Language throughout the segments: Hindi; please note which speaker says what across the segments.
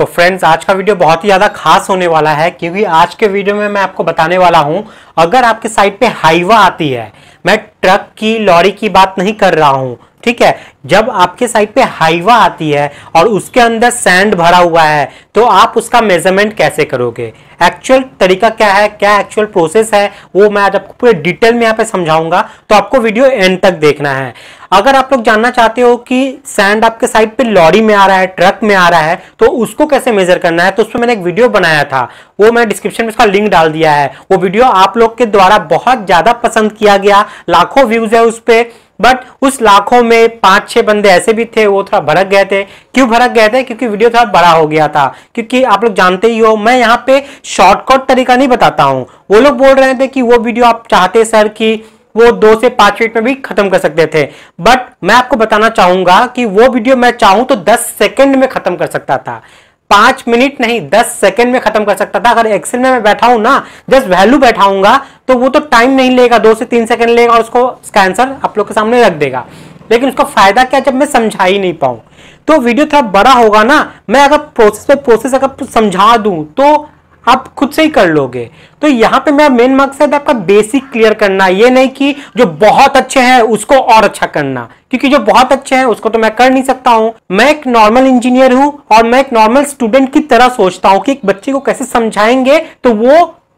Speaker 1: तो फ्रेंड्स आज का वीडियो बहुत ही ज़्यादा खास होने वाला है क्योंकि आज के वीडियो में मैं आपको बताने वाला हूं अगर आपके साइट पे हाइवा आती है मैं ट्रक की लॉरी की बात नहीं कर रहा हूं ठीक है जब आपके साइड पे हाइवा आती है और उसके अंदर सैंड भरा हुआ है तो आप उसका मेजरमेंट कैसे करोगे एक्चुअल तरीका क्या है क्या एक्चुअल प्रोसेस है वो मैं आज आपको पूरे डिटेल में यहाँ पे समझाऊंगा तो आपको वीडियो एंड तक देखना है अगर आप लोग जानना चाहते हो कि सैंड आपके साइड पे लॉरी में आ रहा है ट्रक में आ रहा है तो उसको कैसे मेजर करना है तो उस पर मैंने एक वीडियो बनाया था वो मैं डिस्क्रिप्शन में उसका लिंक डाल दिया है वो वीडियो आप लोग के द्वारा बहुत ज़्यादा पसंद किया गया लाखों व्यूज है उस पर बट उस लाखों में पांच छह बंदे ऐसे भी थे वो थोड़ा भड़क गए थे क्यों भड़क गए थे क्योंकि वीडियो थोड़ा बड़ा हो गया था क्योंकि आप लोग जानते ही हो मैं यहाँ पे शॉर्टकट तरीका नहीं बताता हूँ वो लोग बोल रहे थे कि वो वीडियो आप चाहते सर कि वो दो से पांच मिनट में भी खत्म कर सकते थे बट मैं आपको बताना चाहूंगा कि वो वीडियो मैं चाहूं तो दस सेकेंड में खत्म कर सकता था पांच मिनट नहीं दस सेकंड में खत्म कर सकता था अगर एक्सेल में मैं बैठा हूं ना जस्ट वैल्यू बैठाऊंगा तो वो तो टाइम नहीं लेगा दो से तीन सेकंड लेगा और उसको उसका आंसर आप लोग के सामने रख देगा लेकिन उसका फायदा क्या जब मैं समझा ही नहीं पाऊं तो वीडियो थोड़ा बड़ा होगा ना मैं अगर प्रोसेस पे प्रोसेस अगर समझा दूं तो आप खुद से ही कर लोगे तो यहां पे मेरा मेन मकसद आपका बेसिक क्लियर करना ये नहीं कि जो बहुत अच्छे हैं उसको और अच्छा करना क्योंकि जो बहुत अच्छे हैं उसको तो मैं कर नहीं सकता हूं मैं एक नॉर्मल इंजीनियर हूं और मैं एक नॉर्मल स्टूडेंट की तरह सोचता हूं कि एक बच्चे को कैसे समझाएंगे तो वो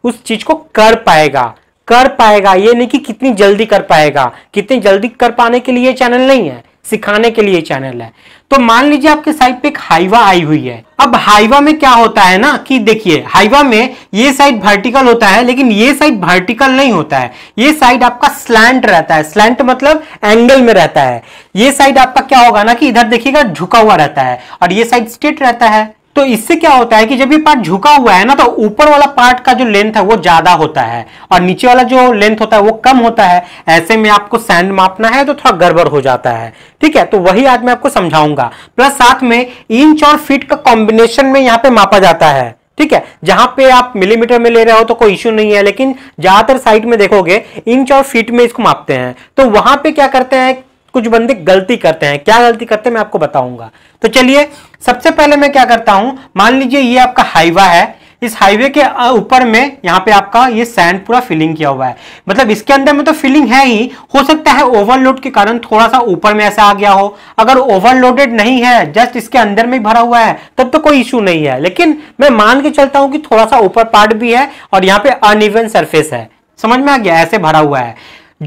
Speaker 1: उस चीज को कर पाएगा कर पाएगा ये नहीं कि कितनी जल्दी कर पाएगा कितनी जल्दी कर पाने के लिए चैनल नहीं है सिखाने के लिए चैनल है तो मान लीजिए आपके साइड पे एक हाइवा आई हुई है अब हाइवा में क्या होता है ना कि देखिए हाइवा में ये साइड वर्टिकल होता है लेकिन ये साइड वर्टिकल नहीं होता है ये साइड आपका स्लैंट रहता है स्लैंट मतलब एंगल में रहता है ये साइड आपका क्या होगा ना कि इधर देखिएगा झुका हुआ रहता है और ये साइड स्ट्रेट रहता है तो इससे क्या होता है कि जब ये पार्ट झुका हुआ है ना तो ऊपर वाला पार्ट का जो लेंथ है वो ज्यादा होता है और नीचे वाला जो लेंथ होता है वो कम होता है ऐसे में आपको सैंड मापना है तो थोड़ा गड़बड़ हो जाता है ठीक है तो वही आज मैं आपको समझाऊंगा प्लस साथ में इंच और फीट का कॉम्बिनेशन में यहाँ पे मापा जाता है ठीक है जहां पे आप मिलीमीटर में ले रहे हो तो कोई इश्यू नहीं है लेकिन ज्यादातर साइट में देखोगे इंच और फीट में इसको मापते हैं तो वहां पे क्या करते हैं कुछ बंदे गलती करते हैं क्या गलती करते हैं मैं आपको बताऊंगा तो चलिए सबसे पहले मैं क्या करता हूं मान लीजिए ये आपका हाईवा है इस हाईवे के ऊपर में यहाँ पे आपका ये सैंड पूरा फिलिंग किया हुआ है मतलब इसके अंदर में तो फिलिंग है ही हो सकता है ओवरलोड के कारण थोड़ा सा ऊपर में ऐसा आ गया हो अगर ओवरलोडेड नहीं है जस्ट इसके अंदर में भरा हुआ है तब तो कोई इश्यू नहीं है लेकिन मैं मान के चलता हूँ कि थोड़ा सा ऊपर पार्ट भी है और यहाँ पे अनइवन सरफेस है समझ में आ गया ऐसे भरा हुआ है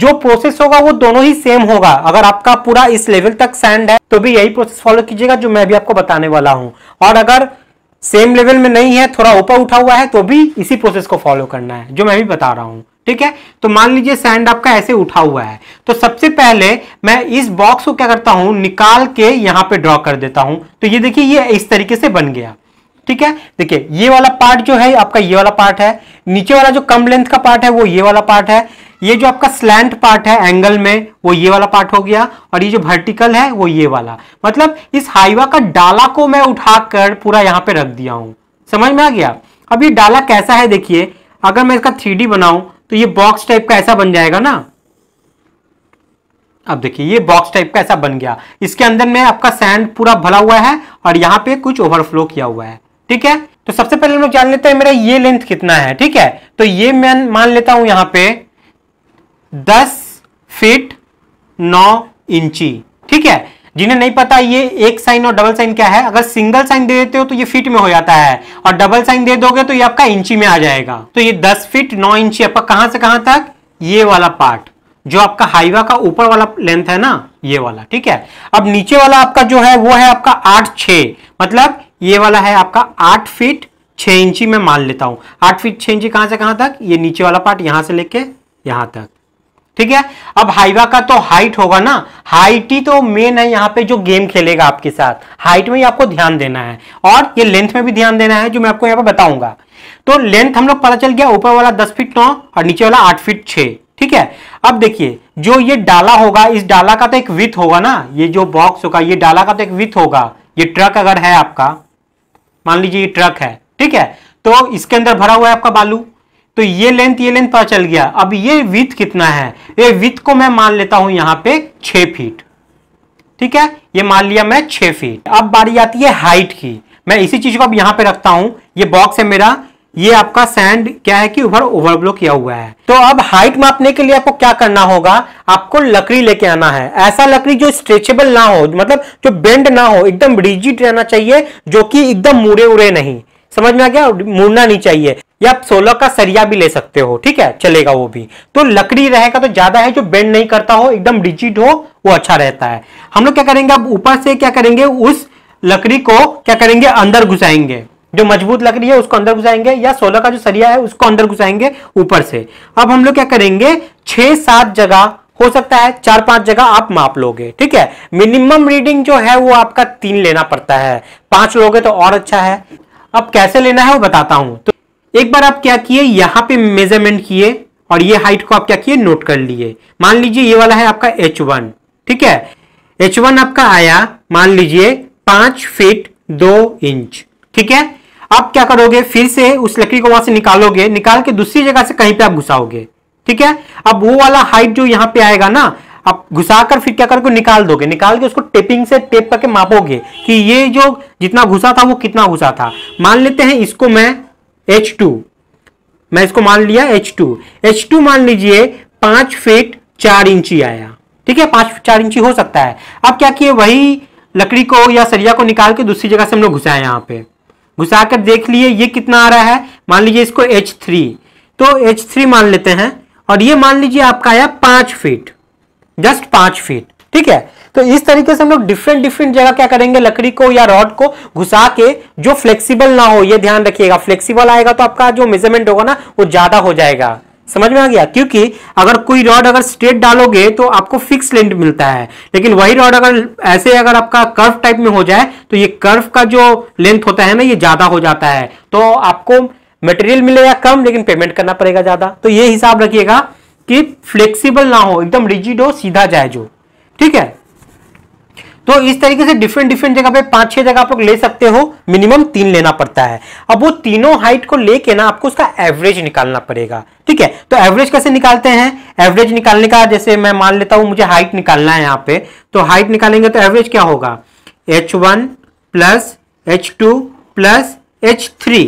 Speaker 1: जो प्रोसेस होगा वो दोनों ही सेम होगा अगर आपका पूरा इस लेवल तक सैंड है तो भी यही प्रोसेस फॉलो कीजिएगा जो मैं भी आपको बताने वाला हूं और अगर सेम लेवल में नहीं है थोड़ा ऊपर उठा हुआ है तो भी इसी प्रोसेस को फॉलो करना है जो मैं भी बता रहा हूं ठीक है तो मान लीजिए सैंड आपका ऐसे उठा हुआ है तो सबसे पहले मैं इस बॉक्स को क्या करता हूं निकाल के यहां पे ड्रॉ कर देता हूं तो ये देखिए ये इस तरीके से बन गया ठीक है देखिए ये वाला पार्ट जो है आपका ये वाला पार्ट है नीचे वाला जो कम लेंथ का पार्ट है वो ये वाला पार्ट है ये जो आपका स्लैंट पार्ट है एंगल में वो ये वाला पार्ट हो गया और ये जो वर्टिकल है वो ये वाला मतलब इस हाईवा का डाला को मैं उठाकर पूरा यहां पे रख दिया हूं समझ में आ गया अब ये डाला कैसा है देखिए अगर मैं इसका थ्री बनाऊं तो ये बॉक्स टाइप का ऐसा बन जाएगा ना अब देखिए ये बॉक्स टाइप का ऐसा बन गया इसके अंदर में आपका सैंड पूरा भला हुआ है और यहाँ पे कुछ ओवरफ्लो किया हुआ है ठीक है तो सबसे पहले हम लोग जान लेते हैं मेरा ये लेंथ कितना है ठीक है तो ये मैं मान लेता हूं यहाँ पे दस फीट नौ इंची ठीक है जिन्हें नहीं पता ये एक साइन और डबल साइन क्या है अगर सिंगल साइन दे देते हो तो ये फीट में हो जाता है और डबल साइन दे दोगे तो ये आपका इंची में आ जाएगा तो ये दस फीट नौ इंची आपका कहां से कहां तक ये वाला पार्ट जो आपका हाईवा का ऊपर वाला लेंथ है ना ये वाला ठीक है अब नीचे वाला आपका जो है वो है आपका आठ छ मतलब ये वाला है आपका आठ फीट छह इंची में मान लेता हूं आठ फीट छह इंची कहां से कहां तक ये नीचे वाला पार्ट यहां से लेके यहां तक ठीक है अब हाइवा का तो हाइट होगा ना हाइट ही तो मेन है यहाँ पे जो गेम खेलेगा आपके साथ हाइट में ही आपको ध्यान देना है और ये लेंथ में भी ध्यान देना है जो मैं आपको यहाँ पे बताऊंगा तो लेंथ हम लोग पता चल गया ऊपर वाला दस फीट नौ और नीचे वाला आठ फीट छः ठीक है अब देखिए जो ये डाला होगा इस डाला का तो एक विथ होगा ना ये जो बॉक्स होगा ये डाला का तो एक विथ होगा ये ट्रक अगर है आपका मान लीजिए ये ट्रक है ठीक है तो इसके अंदर भरा हुआ है आपका बालू तो ये लेंथ ये लेंथ पता चल गया अब ये विथ कितना है ये विथ को मैं मान लेता हूं यहां पे छ फीट ठीक है ये मान लिया मैं छ फीट अब बारी आती है हाइट की मैं इसी चीज को अब यहां पे रखता हूं ये बॉक्स है मेरा ये आपका सैंड क्या है कि ऊपर ओवरफ्लो किया हुआ है तो अब हाइट मापने के लिए आपको क्या करना होगा आपको लकड़ी लेके आना है ऐसा लकड़ी जो स्ट्रेचेबल ना हो मतलब जो बेंड ना हो एकदम रिजिट रहना चाहिए जो कि एकदम मुड़े उड़े नहीं समझ में आ गया मुड़ना नहीं चाहिए या आप सोलह का सरिया भी ले सकते हो ठीक है चलेगा वो भी तो लकड़ी रहेगा तो ज्यादा है जो बेंड नहीं करता हो एकदम डिजिट हो वो अच्छा रहता है हम लोग क्या करेंगे अब ऊपर से क्या करेंगे उस लकड़ी को क्या करेंगे अंदर घुसाएंगे जो मजबूत लकड़ी है उसको अंदर घुसाएंगे या सोलह का जो सरिया है उसको अंदर घुसाएंगे ऊपर से अब हम लोग क्या करेंगे छह सात जगह हो सकता है चार पांच जगह आप माप लोगे ठीक है मिनिमम रीडिंग जो है वो आपका तीन लेना पड़ता है पांच लोगे तो और अच्छा है अब कैसे लेना है वो बताता हूं तो एक बार आप क्या किए यहां पे मेजरमेंट किए और ये हाइट को आप क्या किए नोट कर लिए मान लीजिए ये वाला है आपका एच वन ठीक है एच वन आपका आया मान लीजिए पांच फीट दो इंच ठीक है आप क्या करोगे फिर से उस लकड़ी को वहां से निकालोगे निकाल के दूसरी जगह से कहीं पे आप घुसाओगे ठीक है अब वो वाला हाइट जो यहां पे आएगा ना आप घुसा कर फिर क्या करोगे निकाल दोगे निकाल के उसको टेपिंग से टेप करके मापोगे कि ये जो जितना घुसा था वो कितना घुसा था मान लेते हैं इसको मैं एच टू मैं इसको मान लिया एच टू एच टू मान लीजिए पांच फीट चार इंची आया ठीक है पांच चार इंची हो सकता है अब क्या किए वही लकड़ी को या सरिया को निकाल के दूसरी जगह से हम लोग घुसाए यहाँ पे घुसा कर देख लिए ये कितना आ रहा है मान लीजिए इसको एच थ्री तो एच थ्री मान लेते हैं और ये मान लीजिए आपका आया पांच फीट जस्ट पांच फीट ठीक है तो इस तरीके से हम लोग डिफरेंट डिफरेंट जगह क्या करेंगे लकड़ी को या रॉड को घुसा के जो फ्लेक्सिबल ना हो ये ध्यान रखिएगा फ्लेक्सिबल आएगा तो आपका जो मेजरमेंट होगा ना वो ज्यादा हो जाएगा समझ में आ गया क्योंकि अगर कोई रॉड अगर स्ट्रेट डालोगे तो आपको फिक्स लेंथ मिलता है लेकिन वही रॉड अगर ऐसे अगर आपका कर्व टाइप में हो जाए तो ये कर्व का जो लेंथ होता है ना ये ज्यादा हो जाता है तो आपको मटेरियल मिलेगा कम लेकिन पेमेंट करना पड़ेगा ज्यादा तो ये हिसाब रखिएगा कि फ्लेक्सिबल ना हो एकदम रिजिड हो सीधा जाए जो ठीक है तो इस तरीके से डिफरेंट डिफरेंट जगह पे पांच छह जगह आप लोग ले सकते हो मिनिमम तीन लेना पड़ता है अब वो तीनों हाइट को लेके ना आपको उसका एवरेज निकालना पड़ेगा ठीक है तो एवरेज कैसे निकालते हैं एवरेज निकालने का जैसे मैं मान लेता हूं मुझे हाइट निकालना है यहां पे तो हाइट निकालेंगे तो एवरेज क्या होगा H one plus H two plus H three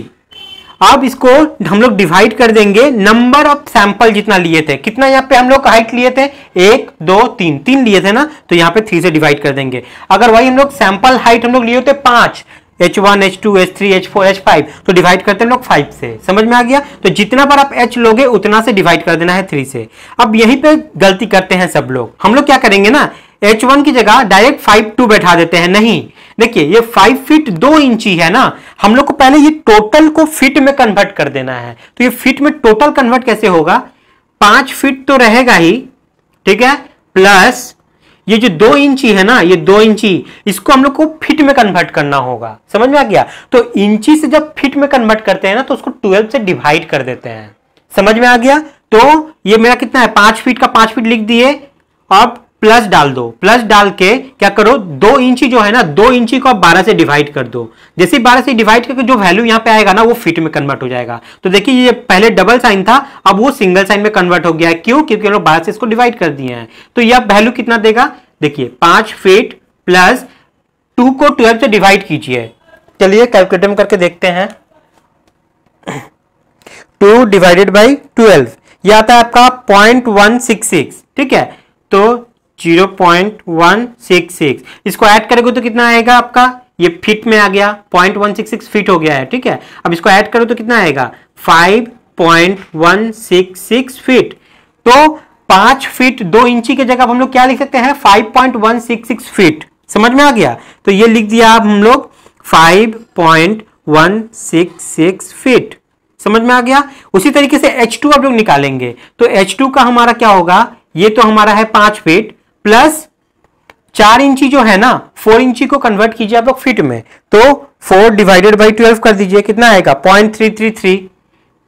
Speaker 1: अब इसको हम लोग डिवाइड कर देंगे नंबर ऑफ सैंपल जितना लिए थे कितना यहाँ पे हम लोग हाइट लिए थे एक दो तीन तीन लिए थे ना तो यहाँ पे थ्री से डिवाइड कर देंगे अगर वही हम लोग सैंपल हाइट हम लोग लिए होते पांच H one H two H three H four H five तो डिवाइड करते हैं लोग फाइव से समझ में आ गया तो जितना बार आप एच लोगे उतना से डिवाइड कर देना है थ्री से अब यहीं पे गलती करते हैं सब लोग हम लोग क्या करेंगे ना एच वन की जगह डायरेक्ट फाइव टू बैठा देते हैं नहीं देखिए ये फाइव फीट दो इंची है ना हम लोग को पहले ये टोटल को फिट में कन्वर्ट कर देना है तो ये फिट में टोटल कन्वर्ट कैसे होगा पांच फिट तो रहेगा ही ठीक है प्लस ये जो दो इंची है ना ये दो इंची इसको हम लोग को फिट में कन्वर्ट करना होगा समझ में आ गया तो इंची से जब फिट में कन्वर्ट करते हैं ना तो उसको ट्वेल्व से डिवाइड कर देते हैं समझ में आ गया तो ये मेरा कितना है पांच फीट का पांच फीट लिख दिए अब प्लस डाल दो प्लस डाल के क्या करो दो इंची जो है ना दो इंची को आप बारह से डिवाइड कर दो जैसे बारह से डिवाइड करके जो वैल्यू यहाँ पे आएगा ना वो फीट में कन्वर्ट हो जाएगा तो देखिए ये पहले डबल साइन था अब वो सिंगल साइन में कन्वर्ट हो गया है क्यों क्योंकि हम लोग बारह से इसको डिवाइड कर दिए हैं तो यह वैल्यू कितना देगा देखिए पांच फीट प्लस टू को ट्वेल्व से डिवाइड कीजिए चलिए कैलकुलेटर करके देखते हैं टू डिवाइडेड बाई ट्वेल्व यह आता है आपका पॉइंट वन सिक्स सिक्स ठीक है तो zero point one six six इसको ऐड करोगे तो कितना आएगा आपका ये फिट में आ गया point one six six feet हो गया है ठीक है अब इसको ऐड करो तो कितना आएगा five point one six six feet तो पांच फीट दो इंची की जगह हम लोग क्या लिख सकते हैं five point one six six feet समझ में आ गया तो ये लिख दिया आप हम लोग five point one six six feet समझ में आ गया उसी तरीके से H2 आप लोग निकालेंगे तो H2 का हमारा क्या होगा ये तो हमारा है पांच फीट प्लस चार इंची जो है ना फोर इंची को कन्वर्ट कीजिए आप लोग फिट में तो फोर डिवाइडेड बाई ट्वेल्व कर दीजिए कितना आएगा पॉइंट थ्री थ्री थ्री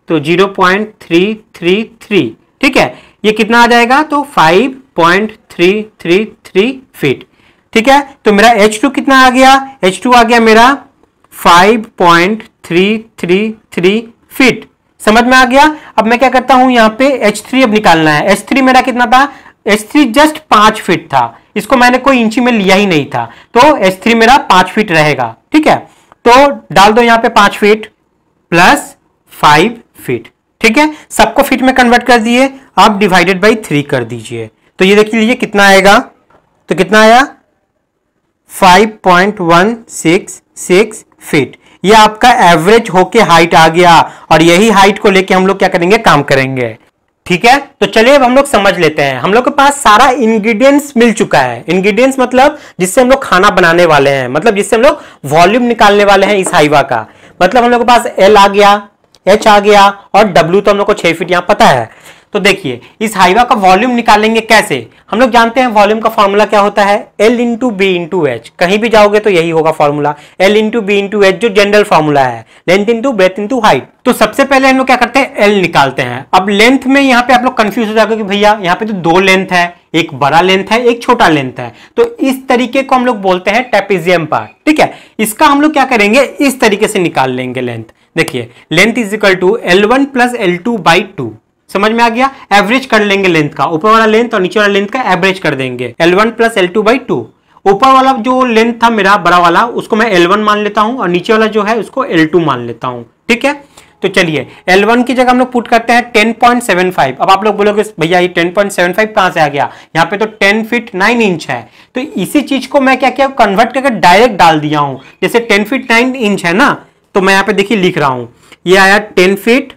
Speaker 1: तो zero point three three three ठीक है ये कितना आ जाएगा तो five point three three three feet ठीक है तो मेरा एच टू कितना आ गया एच टू आ गया मेरा five point three three three feet समझ में आ गया अब मैं क्या करता हूं यहां पे एच थ्री अब निकालना है एच थ्री मेरा कितना था थ्री जस्ट पांच फीट था इसको मैंने कोई इंची में लिया ही नहीं था तो थ्री मेरा पांच फीट रहेगा ठीक है तो डाल दो यहां पे पांच फीट प्लस फाइव फीट ठीक है सबको फिट में कन्वर्ट कर दिए आप डिवाइडेड बाई थ्री कर दीजिए तो ये देख लीजिए कितना आएगा तो कितना आया five point one six six feet ये आपका एवरेज होके हाइट आ गया और यही हाइट को लेके हम लोग क्या करेंगे काम करेंगे ठीक है तो चलिए अब हम लोग समझ लेते हैं हम लोग के पास सारा इंग्रेडिएंट्स मिल चुका है इंग्रेडिएंट्स मतलब जिससे हम लोग खाना बनाने वाले हैं मतलब जिससे हम लोग वॉल्यूम निकालने वाले हैं इस हाइवा का मतलब हम लोग के पास एल आ गया एच आ गया और डब्ल्यू तो हम लोग को छह फीट यहाँ पता है तो देखिए इस हाइवा का वॉल्यूम निकालेंगे कैसे हम लोग जानते हैं वॉल्यूम का फॉर्मूला क्या होता है L into B into H कहीं भी जाओगे तो यही होगा formula L into B into H जो जनरल फॉर्मूला है length into breadth into height तो सबसे पहले हम लोग क्या करते हैं एल निकालते हैं अब लेंथ में यहाँ पे आप लोग कंफ्यूज हो जाएगा कि भैया यहाँ पे तो दो लेंथ है एक बड़ा लेंथ है एक छोटा लेंथ है तो इस तरीके को हम लोग बोलते हैं टेपिजियम पार्ट ठीक है इसका हम लोग क्या करेंगे इस तरीके से निकाल लेंगे लेंथ देखिए length is equal to L one plus L two by two समझ में आ गया एवरेज कर लेंगे लेंथ का ऊपर वाला लेंथ और नीचे वाला लेंथ का एवरेज कर देंगे L one plus L two by two ऊपर वाला जो लेंथ था मेरा बड़ा वाला उसको मैं एल वन मान लेता हूं और नीचे वाला जो है उसको एल टू मान लेता हूं ठीक है तो चलिए L1 की जगह हम लोग पुट करते हैं 10.75 अब आप लोग बोलोगे भैया ये 10.75 कहां से आ गया यहाँ पे तो 10 फीट 9 इंच है तो इसी चीज को मैं क्या किया कन्वर्ट करके डायरेक्ट डाल दिया हूं जैसे 10 फीट 9 इंच है ना तो मैं यहाँ पे देखिए लिख रहा हूं ये आया 10 फीट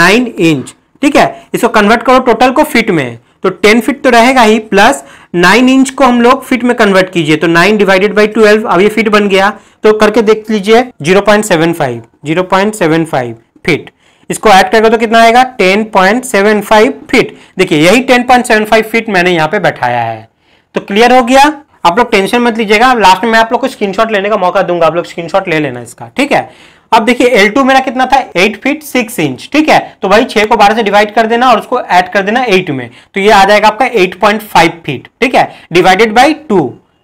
Speaker 1: 9 इंच ठीक है इसको कन्वर्ट करो टोटल को फीट में तो 10 फीट तो रहेगा ही प्लस 9 इंच को हम लोग फीट में कन्वर्ट कीजिए तो 9 डिवाइडेड बाय 12 अब ये फीट बन गया तो करके देख लीजिए 0.75 0.75 फीट इसको ऐड करेगा तो कितना आएगा 10.75 फीट देखिए यही 10.75 फीट मैंने यहां पे बैठाया है तो क्लियर हो गया आप लोग टेंशन मत लीजिएगा लास्ट में मैं आप लोग को स्क्रीनशॉट लेने का मौका दूंगा आप लोग स्क्रीनशॉट ले लेना इसका ठीक है अब देखिए L2 मेरा कितना था 8 फीट 6 इंच ठीक है तो भाई 6 को 12 से डिवाइड कर देना और उसको ऐड कर देना 8 में तो ये आ जाएगा आपका 8.5 फीट ठीक है डिवाइडेड बाय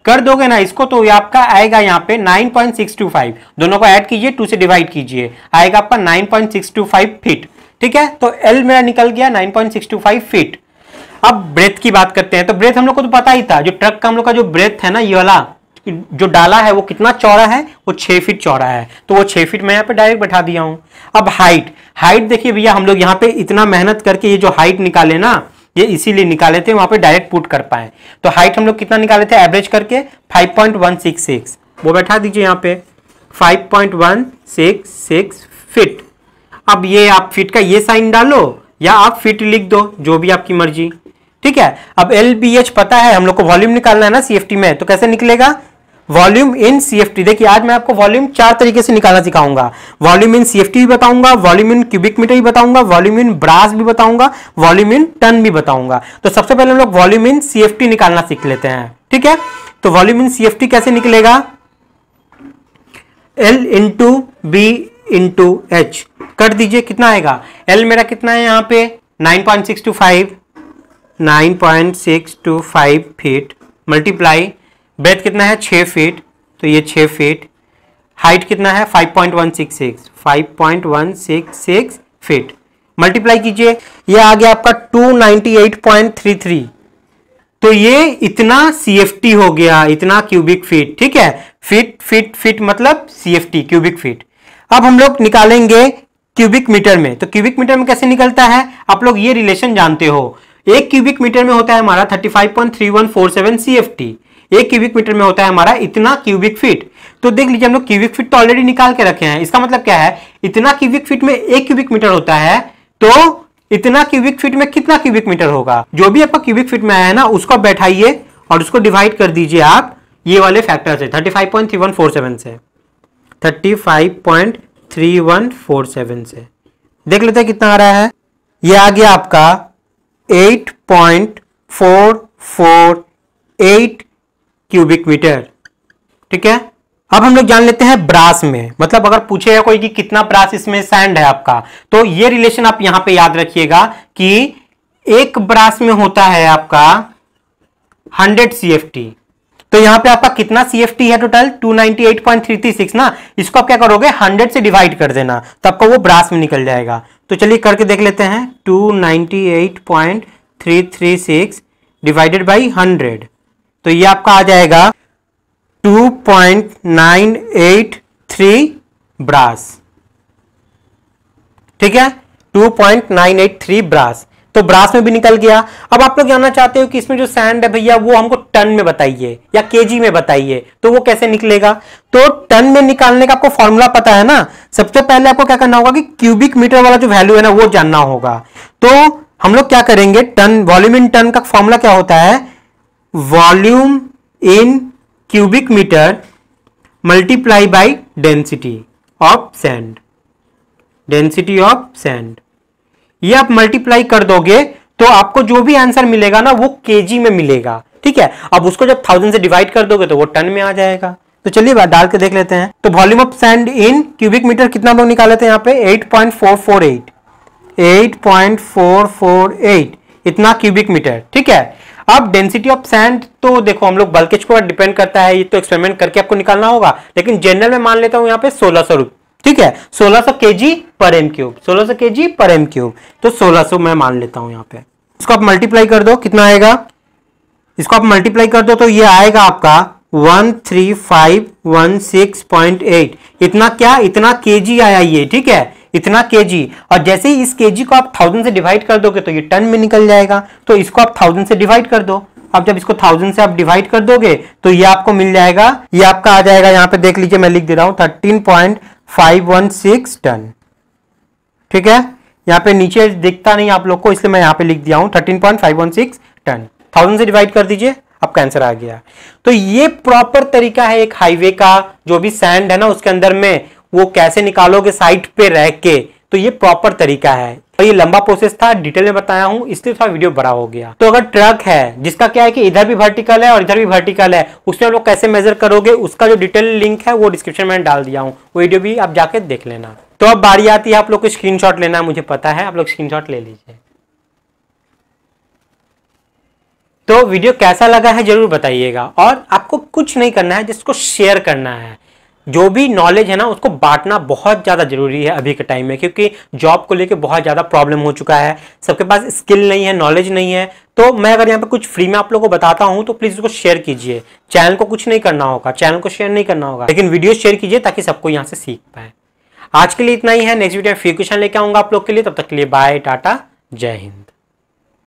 Speaker 1: कर दोगे ना इसको तो आपका आएगा यहाँ पे 9.625 दोनों को ऐड कीजिए टू से डिवाइड कीजिए आएगा आपका 9.625 फीट ठीक है तो एल मेरा निकल गया 9.625 फीट अब ब्रेथ की बात करते हैं तो ब्रेथ हम लोग को तो पता ही था जो ट्रक का हम लोग का जो ब्रेथ है ना ये वाला जो डाला है वो कितना चौड़ा है वो छह फीट चौड़ा है तो वो छह फीट मैं यहाँ पे डायरेक्ट बैठा दिया हूं अब हाइट हाइट देखिए भैया हम लोग यहाँ पे इतना मेहनत करके ये जो हाइट निकाले ना ये इसीलिए निकाले थे वहां पे डायरेक्ट पुट कर पाए तो हाइट हम लोग कितना निकाले थे एवरेज करके 5.166 वो बैठा दीजिए यहाँ पे 5.166 फीट अब ये आप फीट का ये साइन डालो या आप फीट लिख दो जो भी आपकी मर्जी ठीक है अब एल पता है हम लोग को वॉल्यूम निकालना है ना सी में तो कैसे निकलेगा वॉल्यूम इन सीएफटी देखिए आज मैं आपको वॉल्यूम चार तरीके से निकालना सिखाऊंगा वॉल्यूम इन सीएफटी भी बताऊंगा वॉल्यूम इन क्यूबिक मीटर भी बताऊंगा वॉल्यूम इन ब्रास भी बताऊंगा वॉल्यूम इन टन भी बताऊंगा तो सबसे पहले हम लोग वॉल्यूम इन सीएफटी निकालना सीख लेते हैं ठीक है तो वॉल्यूम इन सीएफटी कैसे निकलेगा L into B into H कर दीजिए कितना आएगा एल मेरा कितना है यहां पे nine point six two five nine point six two five feet multiply breadth कितना है छ फीट तो ये छ फीट हाइट कितना है 5.166 5.166 फीट मल्टीप्लाई कीजिए ये आ गया आपका 298.33 तो ये इतना सी हो गया इतना क्यूबिक फीट ठीक है फीट फीट फीट मतलब सी क्यूबिक फीट अब हम लोग निकालेंगे क्यूबिक मीटर में तो क्यूबिक मीटर में कैसे निकलता है आप लोग ये रिलेशन जानते हो एक क्यूबिक मीटर में होता है हमारा 35.3147 टी एक क्यूबिक मीटर में होता है हमारा इतना क्यूबिक फीट तो देख लीजिए हम लोग क्यूबिक फीट तो ऑलरेडी निकाल के रखे हैं इसका मतलब क्या है इतना क्यूबिक फीट में एक क्यूबिक मीटर होता है तो इतना क्यूबिक फीट में कितना क्यूबिक मीटर होगा जो भी आपका क्यूबिक फीट में आया है ना उसको बैठाइए और उसको डिवाइड कर दीजिए आप ये वाले फैक्टर से thirty five point three one four seven से thirty five point three one four seven से देख लेते हैं कितना आ रहा है ये आ गया आपका eight point four four eight cubic metre ठीक है अब हम लोग जान लेते हैं ब्रास में मतलब अगर पूछेगा कोई कि कितना ब्रास इसमें सैंड है आपका तो ये रिलेशन आप यहां पे याद रखिएगा कि एक ब्रास में होता है आपका 100 सीएफटी तो यहां पे आपका कितना सीएफटी है टोटल 298.336 ना इसको आप क्या करोगे 100 से डिवाइड कर देना तो आपका वो ब्रास में निकल जाएगा तो चलिए करके देख लेते हैं टू डिवाइडेड बाई हंड्रेड तो ये आपका आ जाएगा 2.983 ब्रास ठीक है 2.983 ब्रास तो ब्रास में भी निकल गया अब आप लोग जानना चाहते हो कि इसमें जो सैंड है भैया वो हमको टन में बताइए या केजी में बताइए तो वो कैसे निकलेगा तो टन में निकालने का आपको फॉर्मूला पता है ना सबसे पहले आपको क्या करना होगा कि क्यूबिक मीटर वाला जो वैल्यू है ना वो जानना होगा तो हम लोग क्या करेंगे टन वॉल्यूम इन टन का फॉर्मूला क्या होता है volume in cubic metre multiply by density of sand density of sand ये आप मल्टीप्लाई कर दोगे तो आपको जो भी आंसर मिलेगा ना वो केजी में मिलेगा ठीक है अब उसको जब थाउजेंड से डिवाइड कर दोगे तो वो टन में आ जाएगा तो चलिए डाल के देख लेते हैं तो volume of sand in cubic metre कितना लोग निकाले थे यहाँ पे 8.448 8.448 इतना क्यूबिक मीटर ठीक है अब डेंसिटी ऑफ सैंड तो देखो हम लोग बल्केज डिपेंड करता है ये तो एक्सपेरिमेंट करके आपको निकालना होगा लेकिन जनरल में मान लेता हूं यहाँ पे सोलह सौ ठीक है सोलह सौ के जी पर एम क्यूब सोलह सौ के जी पर एम क्यूब तो सोलह सौ मैं मान लेता हूं यहाँ पे इसको आप मल्टीप्लाई कर दो कितना आएगा इसको आप मल्टीप्लाई कर दो तो ये आएगा आपका one three five one six point eight इतना क्या इतना के जी आया ये ठीक है इतना जी और जैसे ही इस जी को आप थाउजेंड से डिवाइड कर दोगे तो ये टन में निकल जाएगा तो इसको आप थाउजेंड से डिवाइड कर दो अब जब इसको थाउजेंड से आप डिवाइड कर दोगे तो ये आपको मिल जाएगा ये आपका आ जाएगा यहाँ पे देख लीजिए मैं लिख दे रहा हूं thirteen point five one six ton ठीक है यहाँ पे नीचे दिखता नहीं आप लोग को इसलिए मैं यहाँ पे लिख दिया हूं thirteen point five one six ton thousand से डिवाइड कर दीजिए आपका आंसर आ गया तो ये प्रॉपर तरीका है एक हाईवे का जो भी सैंड है ना उसके अंदर में वो कैसे निकालोगे साइट पे रह के तो ये प्रॉपर तरीका है और ये लंबा प्रोसेस था डिटेल में बताया हूँ इसलिए थोड़ा वीडियो बड़ा हो गया तो अगर ट्रक है जिसका क्या है कि इधर भी वर्टिकल है और इधर भी वर्टिकल है उसमें लोग कैसे मेजर करोगे उसका जो डिटेल लिंक है वो डिस्क्रिप्शन में डाल दिया हूँ वीडियो भी आप जाके देख लेना तो अब बारी आती है आप लोग को स्क्रीन लेना मुझे पता है आप लोग स्क्रीन ले लीजिए तो वीडियो कैसा लगा है जरूर बताइएगा और आपको कुछ नहीं करना है जिसको शेयर करना है जो भी नॉलेज है ना उसको बांटना बहुत ज़्यादा ज़रूरी है अभी के टाइम में क्योंकि जॉब को लेके बहुत ज़्यादा प्रॉब्लम हो चुका है सबके पास स्किल नहीं है नॉलेज नहीं है तो मैं अगर यहाँ पे कुछ फ्री में आप लोगों को बताता हूँ तो प्लीज़ उसको शेयर कीजिए चैनल को कुछ नहीं करना होगा चैनल को शेयर नहीं करना होगा लेकिन वीडियो शेयर कीजिए ताकि सबको यहाँ से सीख पाए आज के लिए इतना ही है नेक्स्ट वीडियो में फ्री क्वेश्चन लेके आऊंगा आप लोग के लिए तब तक के लिए बाय टाटा जय हिंद